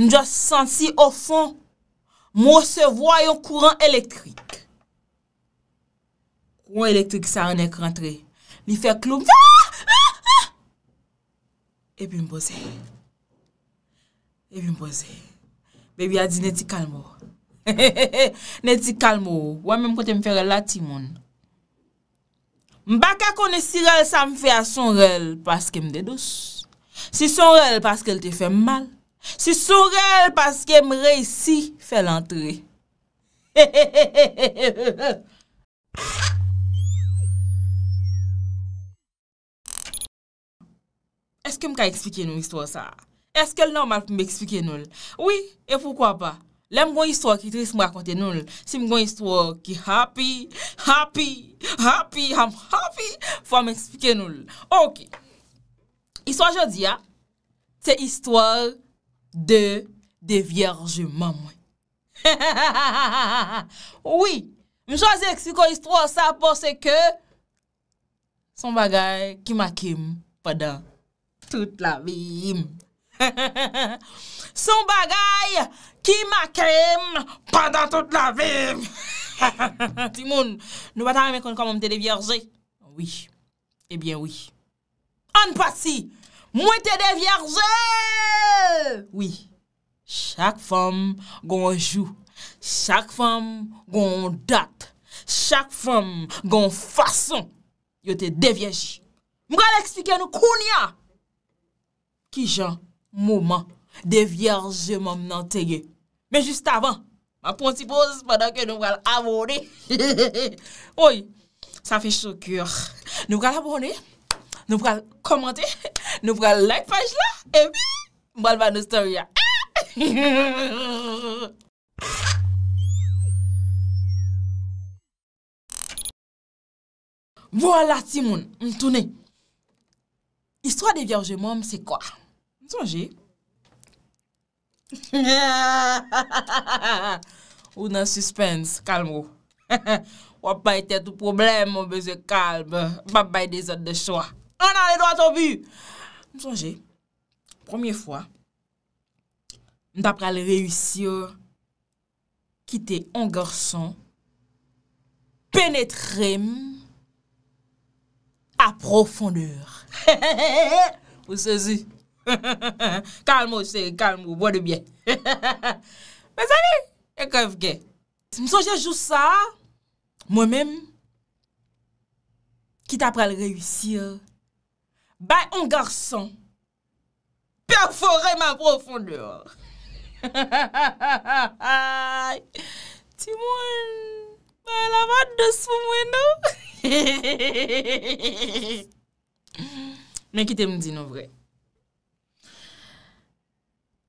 Nou jwa se sensi ah, ah, ah. ou fon. Mou se voyon kouran elektrik. Kouran elektrik sa an ek rentre. Ni fe kloum. E pi mboze. E pi mboze. Bebi a di neti kalmo. Neti kalmo. Wame mkote mfe relati moun. Mbaka kone si rel sa mfe a son rel. Paske mde dos. Si son rel paske lte fe mal. Si sourel paske m reysi fè l'antre. Eske m ka ekspike nou istwa sa? Eske l normal pou m ekspike nou? Oui, e fwokwa ba? Le m gwen istwa ki tris m rakonte nou? Si m gwen istwa ki happy, happy, happy, ham happy, fwa m ekspike nou? Ok. Istwa jodi ya. Se istwa... De devyerje mamwe. Oui, mi chansi ekspliko yis tro sa pose ke son bagay ki makim padan tout la vim. Son bagay ki makim padan tout la vim. Ti moun, nou batan yon kon kon mante devyerje. Oui, ebyen eh oui. Anpatsi! Mwen te devyarze! Oui, chak fam gonjou, chak fam gon dat, chak fam gon fason yo te devyaj. Mwen kal ekspike nou koun ya ki jan mouman devyarze moun nan tege. Men just avan, ma pon si pos padan ke nou kal abone. Oy, sa fe chokur. Nou kal abone? Nou pral komante, nou pral like page la, epi, mbwa lva nou stori ya. Vola, Simon, mtoune. Istwa de viajè mou, mse kwa? Mtouan jè? Ou nan suspense, kalm ou. Ou apay tè tou problem, mbè zè kalm. Mpapay de zòt de chwa. On a le do ato bu. M sonje, premier fwa, m tapre al reyusyo, kite an gorson, penetre m, a profondeur. Ou sezi. Kalm ou se, kalm ou, bode byen. M sonje, m sonje jou sa, mwen men, kite apre al reyusyo, Bay un garson, perfore ma profondeur. Ti moun, bay la vat de sou mwen nou. Mwen ki te m di nou vre.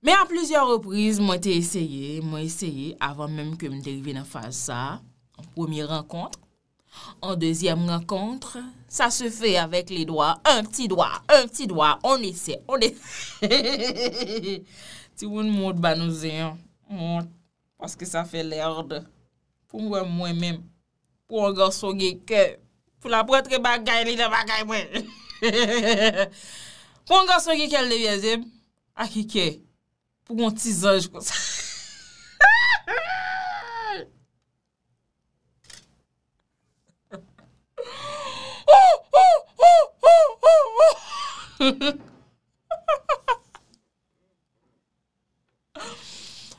Me an plizye repriz, mwen te eseye, mwen eseye, avan menm ke m derive nan fasa, an promi renkontre. An dezyem nan kontre, sa se fe avèk li doa, an pti doa, an pti doa, an ese, an ese. Ti woun mout banouze, an, an, paske sa fe lèrd, pou mwen mwen mèm, pou an ganson geke, pou la pwè tre bagay li de bagay mwen. Pou an ganson geke al devyazem, akike, pou mwen tizaj kon sa.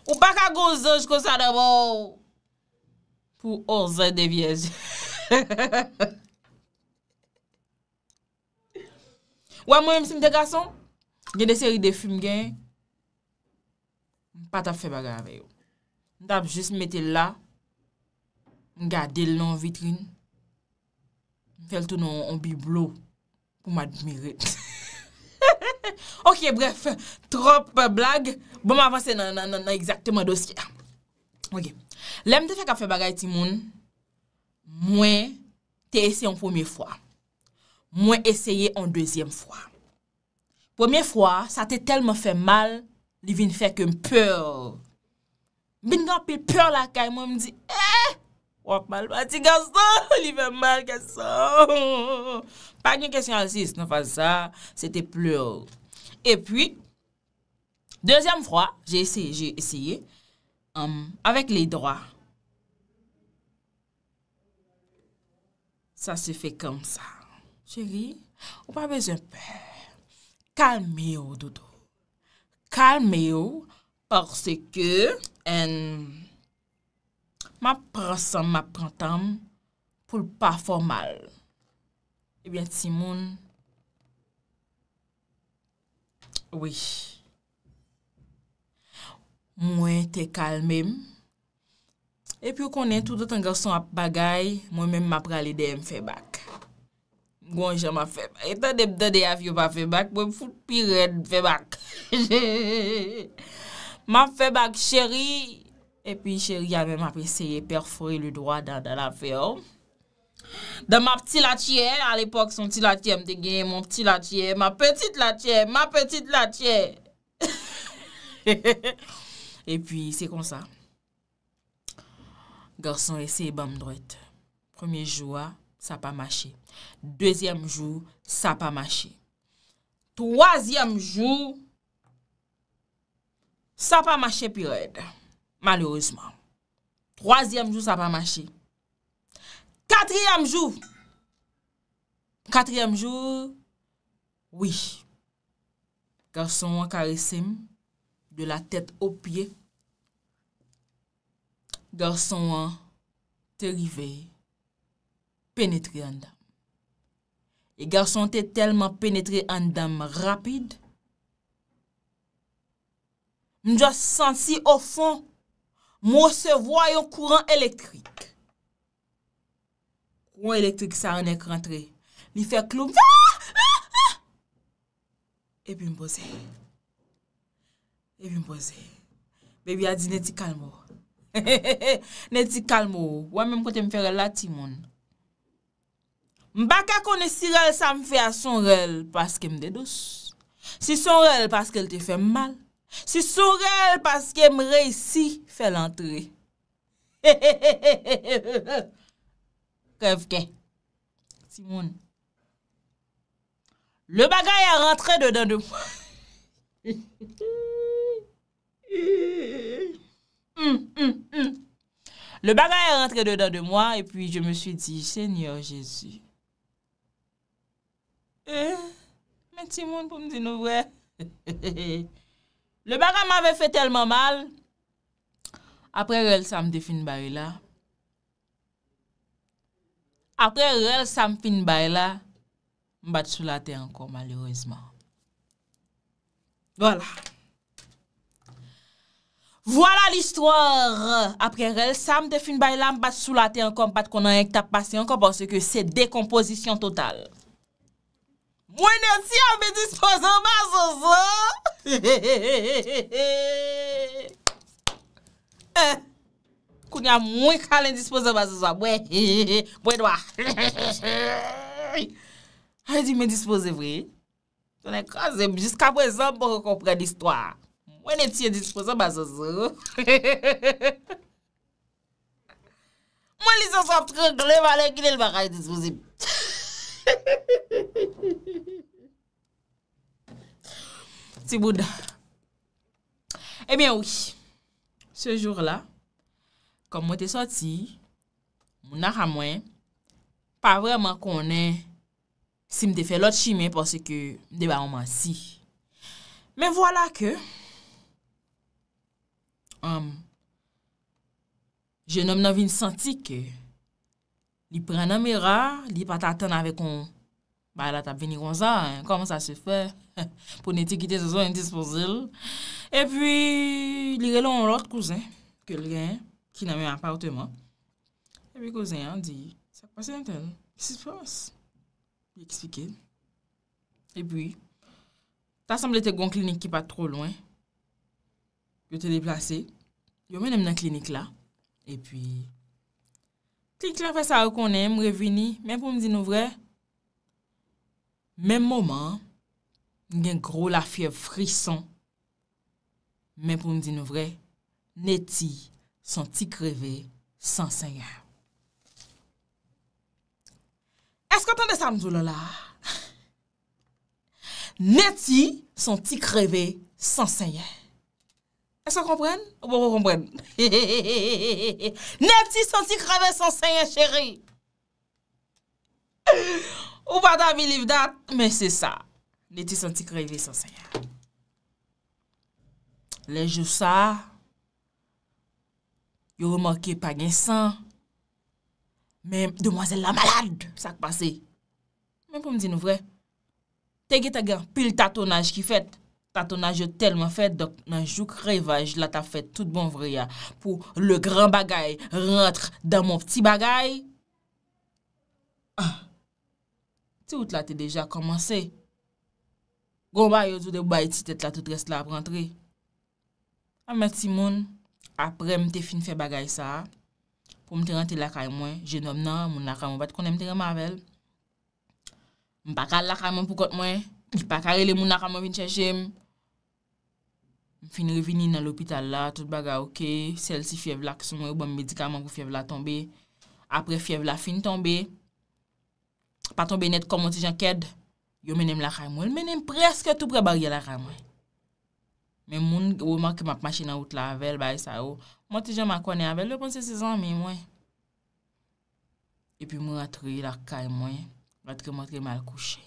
Ou pa ka gòzèj kò sa devò Pou orzè de viej Ou a mwen yon sin de gason Gen de seri de film gen Patap fe bagave yo Ndap jist mette la Ndap jist mette la Ndap jist mette la Ndap jist mette la Ndap jist mette la Ok, bref, trop blague, bon m avanse nan exactement dosye. Ok, lem te fe ka fe bagay ti moun, mwen te ese yon pwemye fwa, mwen eseye yon dwezyem fwa. Pwemye fwa, sa te telman fe mal, li vin fe kem peur. Bin nan pe peur la kay, mwen m di, eeeh! Wap mal bati gansan, li ve mal gansan. Panyo kesyon ansi, se nou fase sa, se te ple e um, ou. E pwi, dezyanm fwa, jè esye, jè esye, am, avek li droa. Sa se fe kom sa. Che ri, ou pa bezen pe. Kalme yo, doudou. Kalme yo, parce ke en... Um, Ma prasam ma prantam pou l pa formal. Ebyen eh Simon, wè, mwen te kalmèm. Epyo konen toutot an gerson ap bagay, mwen mèm ma pralide m febak. Gonjè ma febak. Eta debde de af yo pa febak, mwen fout pi red febak. Ma febak chéri, E pi chèri yame m ap eseye perfori li dwa da la feyo. Da ma pti latye, al epok son pti latye m te genye, mon pti latye, ma ptite latye, ma ptite latye. E pi se kon sa. Gorson eseye bam drote. Premye jwa, sa pa mache. Dezyem jwa, sa pa mache. Troasyem jwa, sa pa mache pi reda. Malourousman. Troasyem jou sa pa machi. Katryem jou. Katryem jou. Oui. Garson an karesim. De la tet opye. Garson an. Te rive. Penetre an dam. E garson te telman penetre an dam rapide. M jwa sensi o fon. Mou se voy yon kouran elektrik. Kouran elektrik sa an ek rentre. Ni fe kloum. Ah! Ah! Ah! E bi mboze. E bi mboze. Bebi a di neti kalmo. Neti kalmo. Wame mpote mfe relati moun. Mbaka kone si rel sa mfe a son rel paske mde dous. Si son rel paske l te fe mal. Si sourel paske mre isi fe lantre. He he he he he he he he. Kevke. Simon. Le bagay a rentre de dan de mwa. He he he he he he. He he he he he he. Le bagay a rentre de dan de mwa. E puis je me sou dit. Seigneur Jezu. He he he. Men Simon pou mdi nou vwe. He he he he he. Le bagan m'ave fè telman mal, apre rel sam de fin bay la, apre rel sam fin bay la, m'bat sou la te an kon malerouzman. Voilà. Voilà l'histoire. Apre rel sam de fin bay la, m'bat sou la te an kon, pat kon an yèk ta pasyen kon, porsè ke se dekomposisyon total. Mwen eti an me dispose ba zozo! He he he he he he! Eh! Koun ya mwen kalen dispose ba zozo! Mwen he he he he! Mwen dowa! He he he he he! Hay di men dispose vwe? Tounen kazem jiska pwe zan pou konpren listwa! Mwen eti an dispose ba zozo! He he he he he! Mwen li zozo ap trik le vale gine l baka yon dispose! He he he he! Ebyen eh wou, se jour la, kom mwen te soti, mwen a ramwen, pa vreman konen sim te fe lot chimen pwase ke deba waman si. Men wala ke, jenom nan vin santi ke, li prenen mera, li pata ten ave kon, ba la tap veni kon za, koman sa se fe? Ebyen wou, se jour la, kom mwen te soti, mwen a ramwen, pa vreman konen, pa vreman konen, pa vreman konen. pou neti gite se zon yon disposil. E pi, li rele yon rot kouzen, ke lren, ki nan men aparteman. E pi kouzen yon di, sa pasen yon tel, ki si spas? Li ekspike. E pi, ta samble te gon klinik ki pat tro lwen, yo te deplase, yo men em nan klinik la. E pi, klinik lan fe sa ou konen, mreveni, men pou mdi nou vre, men mouman, Nyen grow la fye frison. Men pou m din nou vre, neti santi kreve sansenye. Eske tende sa mdou lola? Neti santi kreve sansenye. Eske kompren? Neti santi kreve sansenye, chere. Ou bada mi livdat, men se sa. Ne ti senti krevi san, senya. Le jou sa, yo remanke pa gen san, men demwazel la malade, sa kpase. Men pou m di nou vre. Tegi tagi, pil tatonaj ki fet, tatonaj yo telman fet, dok nan jou krevaj, la ta fet tout bon vre ya, pou le gran bagay rentre dan mon pti bagay. Ah, ti wot la te deja komanse? Gon ba yo zou de ou bay ti tet la tout reste la ap rentre. A met si moun, apre mte fin fye bagay sa, pou mte rente lakay mwen, jenom nan, moun lakay mwen bat konen mte remanvel. M bakal lakay mwen pou kot mwen, jipakare le moun lakay mwen vin chenche mwen. M fin revini nan lopital la, tout bagay okey, sel si fye vlak sou mwen ou ban medikaman kou fye vlak tombe. Apre fye vlak fin tombe, patombe net komoti jan kedd. Yo menem lakay mwen, menem preske tou prebarye lakay mwen. Men moun, ou manke map machina out lavel, bay sa ou, mwen te jen man konen lavel, lopon se se zan mi mwen. E pi mwen atroye lakay mwen, batre mwen te mal kouche.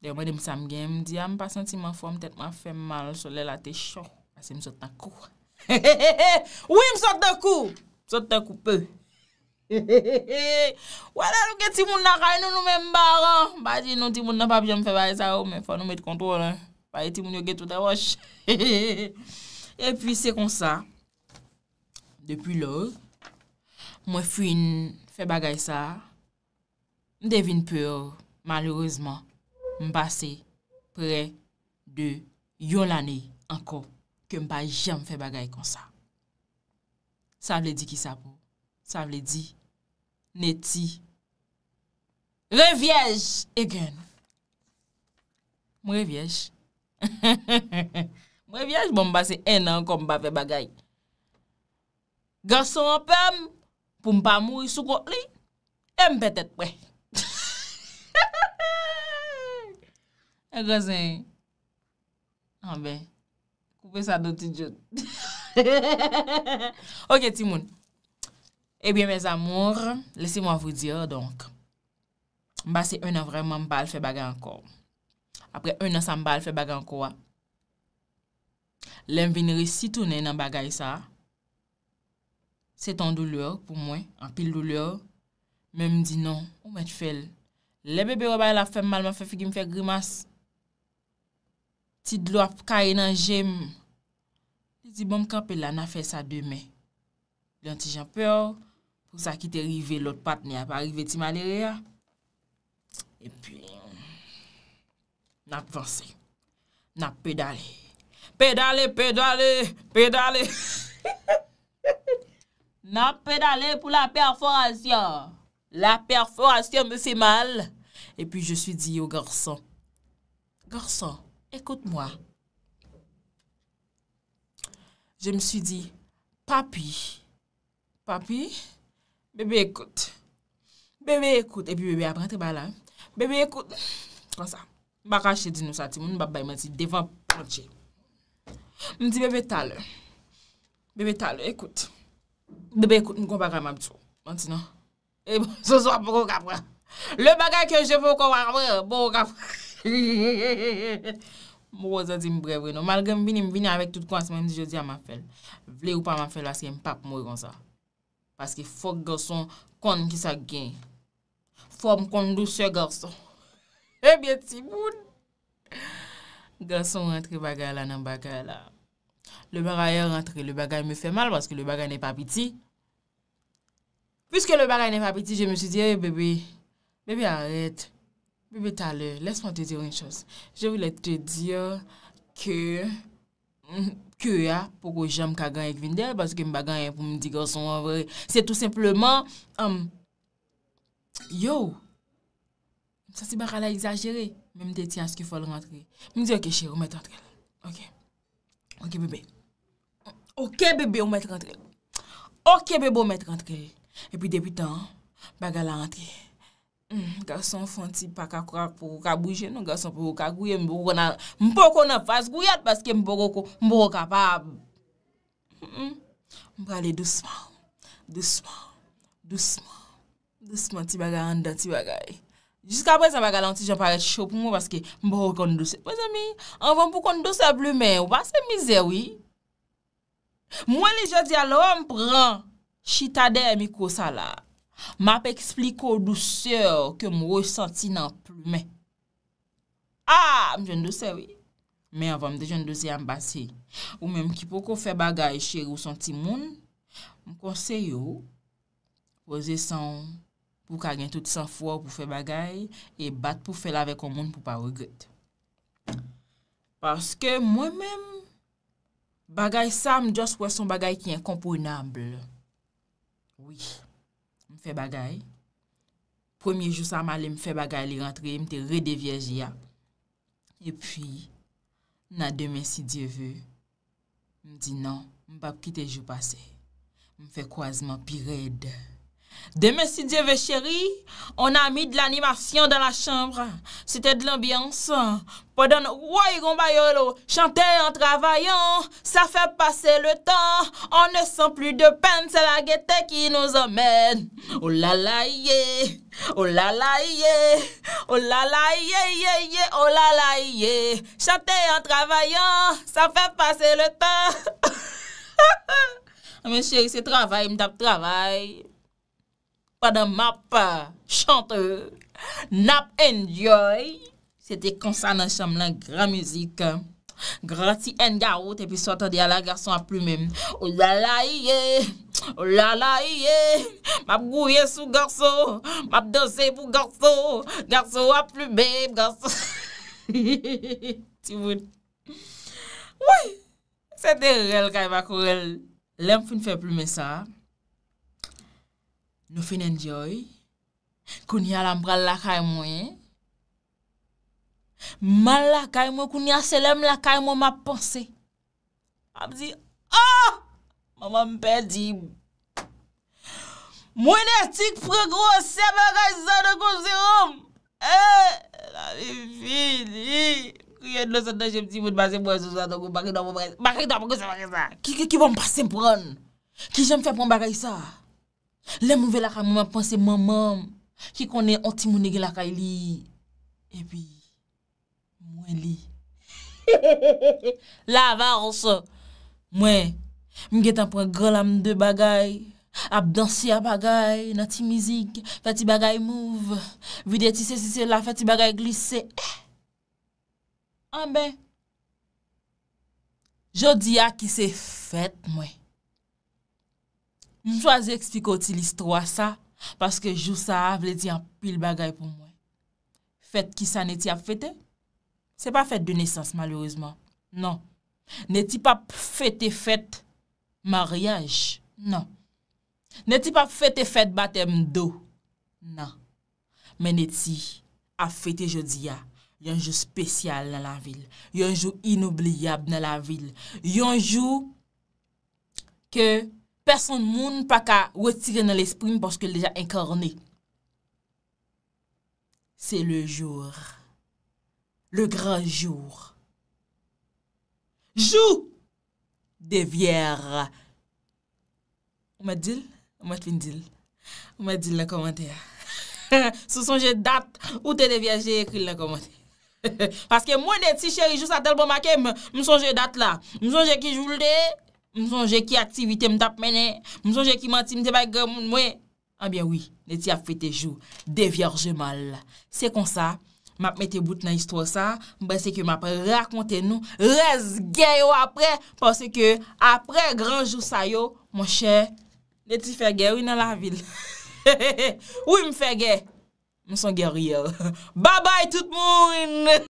De ou mwen dem sam gen, mwen di, am ah, pa senti mwen fwom, mwen fwen mal, solen la te chan, ase mwen sot nan kou. Ou mwen sot nan kou? Mwen sot nan kou pey. Wala nou gen timoun nan kay nou nou men baran Bajen nou timoun nan pap jem fe bagay sa ou Men fwa nou met kontrol Faye timoun yo gen touta wosh E pi se kon sa Depi lor Mwen fwi fwe bagay sa M devin pe or Malouzman M basi pre de yon lane Anko Ke m pa jem fe bagay kon sa Sa vle di ki sa pou Sa vle di, neti, revyej e gen. Mw revyej. Mw revyej bon ba se enan kom ba ve bagay. Gason apem pou mpa mw soukot li, e mpetet pwe. E gwa zin. An be, koupe sa doti djot. Ok, timoun. Ebyen, eh mes amour, lese mwa vou diyo, donk. Mba se un an vreman mbal fè bagay anko. Apre, un an san mbal fè bagay anko ah, wa. Lem vineri sitounen an bagay sa. Se ton doulyo pou mwen, an pil doulyo. Mem di non, ou men t'fel. Le bebe wabay la fèm malman fè fè ghim fè grimas. Ti dlo ap kaye nan jem. Ti di bom kapel la na fè sa demè. Lè an ti jan peyo. pou sa ki te rive lout pat ni ap arive ti malere ya. E pi, nap vansi, nap pedale, pedale, pedale, pedale, nap pedale pou la perforasyon, la perforasyon me se mal, e pi je su di yo gorson, gorson, ekoute mwa, je me su di, papi, papi, Bebe ekout, bebe ekout, e pi bebe ap rentre ba la. Bebe ekout, konsa, baka chedi nou sa ti, moun babay mwen ti defan panche. Mwen ti bebe talo, bebe talo, ekout. Bebe ekout, mwen kon baka mabitou, mwen ti nou. E bon, sou sou ap mwok ap wak. Le bagay ki yo chevou kon wak, mwen, mwok ap wak. Mwen wazan ti mbrev re nou. Mal gen mwini mwini avèk tout kons, mwen mdi jodi a man fel. Vle ou pa man fel, aske m pap mwoy konsa. Paske fok gason kon ki sa gen. Fok m kondou se gason. E eh biye tiboun. Gason rentre bagay la nan bagay la. Le bagay a rentre, le bagay me fe mal paske le bagay ne pa piti. Piske le bagay ne pa piti, je me si diye, eh, bebe, bebe, arete. Bebe, taler, lesman te diyo en chos. Je voulet te diyo ke m Kyo ya, pou kwa jom kagan ek vinde, baske m bagan yon pou m di gason wavre. Se tout simplement, yo, sa si baka la exagere, m de tian skifol rentre. M di, ok, ché, ou met rentre. Ok, bebe. Ok, bebe, ou met rentre. Ok, bebe, ou met rentre. E pi depi tan, baga la rentre. Mm, gason fon ti pa ka kwa pou ka bouje nou, gason pou pou ka gouye mbo konan, mbo konan pas gouyat paske mbo konan mbo konan pa ap. Mbo ale dousman, dousman, dousman, dousman ti baga an da ti bagay. Jiska apre sa baga lantijan pa rechop mbo paske mbo konan dousman. Po zami, an fon pou konan dousman blu men, ou pa se mizewi. Mwen li jodi alo mpran, chitade e mi kosala. M ap ekspliko dousèl ke m wè senti nan plme. A, ah, m jen dousè wè. Mè avan m dejen dousè am basè. Ou mèm ki pou kon fè bagay chè ou senti moun, m konseyo, wè zè son pou kagen tout san fwa pou fè bagay, e bat pou fè lave kon moun pou pa wè gèt. Paske m wè mèm, bagay sa m jòs wè son bagay ki en komponable. Ouye. Fè bagay. Premier jou sa malè m fè bagay li rentre, m te rede vieji ya. E pi, nan demè si dievè, m di nan, m pa pkite jou pase. M fè kwa zman pi rede. Demè si diè ve chèri, on a mi d'l'animasyon d'an la chambre. S'ète d'l'ambiance. Po don woy gombayolo, chante an travayon, sa fè pase le tan. On ne san pli de pen, se la getè ki nou zomen. Olala oh ye, olala oh ye, olala oh ye, ye, ye, olala ye. Chante an travayon, sa fè pase le tan. Demè chèri, se travayon, sa fè pase le tan. Pade map chante, nap en joy. Sete konsa nan chanm la gran mizik. Grati en gaout epi sot odi ala garson ap plume. Olala ye, olala ye, map gouye sou garson, map dose pou garson, garson ap plume, garson. Ti wout. Ouye, sete rel kay bako rel. Lem foun fè plume sa a. Nò fènen djòy, koun yal an bral la kaym wè. Man la kaym wè, koun yal selèm la kaym wè ma pansè. Am di, a! Ah! Mama mwen pe di. Mwen etik prekro seme ray sa dè kon serum. E! La mè fin! Kou yon nosan nan jèm ti moun basè prekro seme ray sa dè kon serum. Bakèk dèm kousè prekro seme ray sa. Ki ki ki wè m basè m pren? Ki jèm fè pren bakèk sa? Le mouvel a ka mouman pwense mouman, ki konen onti moun ege lakay li. E pi, mwen li. La avan roso, mwen, mwen get anpwen gwo lam de bagay, ap dansi a bagay, nati mizik, fati bagay mouv, vide ti se si se la, fati bagay glise. Se, anbe, jodi a ki se fet mwen. M swaze ekspiko ti listro a sa, paske jou sa avle ti an pil bagay pou mwen. Fèt ki sa neti ap fètè? Se pa fèt de nesans, malourizman. Non. Neti pa fètè fèt maryaj? Non. Neti pa fètè fèt batè mdo? Non. Men neti ap fètè jodi ya, yon jou spesyal nan la vil. Yon jou inoubliyab nan la vil. Yon jou ke Person moun pa ka wetire nan l'esprime porske lèja inkorne. Se le jour. Le gran jour. Jou! De vièr. Ou mè dil? Ou mè kwen dil? Ou mè dil la komantè? Sou sonje dat ou te devyajè, ekwil la komantè. Paske mwen eti chèri jou sa tel bon makèm, mè sonje dat la. Mè sonje ki joul dey, Mwen son jè ki aktivite mdap mènen. Mwen son jè ki manti mdè bay gè moun mwen. Ah Abyè wè, nè ti ap fète jou. De vyor jè mal. Se kon sa, mwen ap mète bout nan istwa sa. Mwen se ki mwen ap rakonte nou. Rez gè yo apre. Pase ke apre granjou sa yo. Mwen chè, nè ti fè gè wè nan la vil. Wè mwen fè gè. Mwen son gè wè yò. Bye bye tout moun.